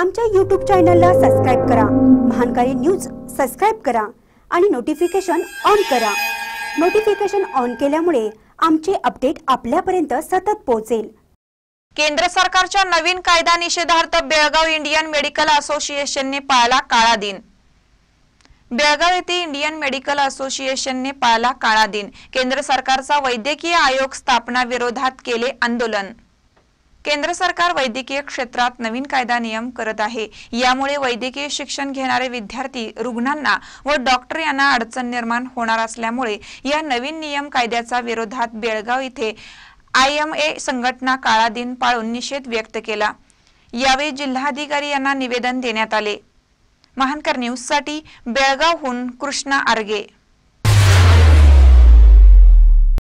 आमच्या यूट्यूब चॅनलला सबस्क्राईब करा महानकारी न्यूज सबस्क्राईब करा आणि नोटिफिकेशन ऑन करा नोटिफिकेशन ऑन केल्यामुळे आमचे अपडेट आपल्यापर्यंत सतत पोहोचेल केंद्र सरकारच्या नवीन कायदा निषेधार्थ बेळगाव इंडियन मेडिकल असोसिएशनने पाळला काळा दिन बेळगाव येथे इंडियन मेडिकल असोसिएशनने पाळला काळा दिन केंद्र सरकारचा वैद्यकीय आयोग स्थापना विरोधात केले आंदोलन केंद्र सरकार वैद्यकीय क्षेत्रात नवीन कायदा नियम करत आहे यामुळे वैद्यकीय शिक्षण घेणारे विद्यार्थी रुग्णांना व डॉक्टर यांना अडचण निर्माण होणार असल्यामुळे या नवीन नियम कायद्याचा विरोधात बेळगाव इथे आय एम ए संघटना काळा दिन पाळून निषेध व्यक्त केला यावेळी जिल्हाधिकारी यांना निवेदन देण्यात आले महानकर न्यूज साठी बेळगावहून कृष्णा आर्गे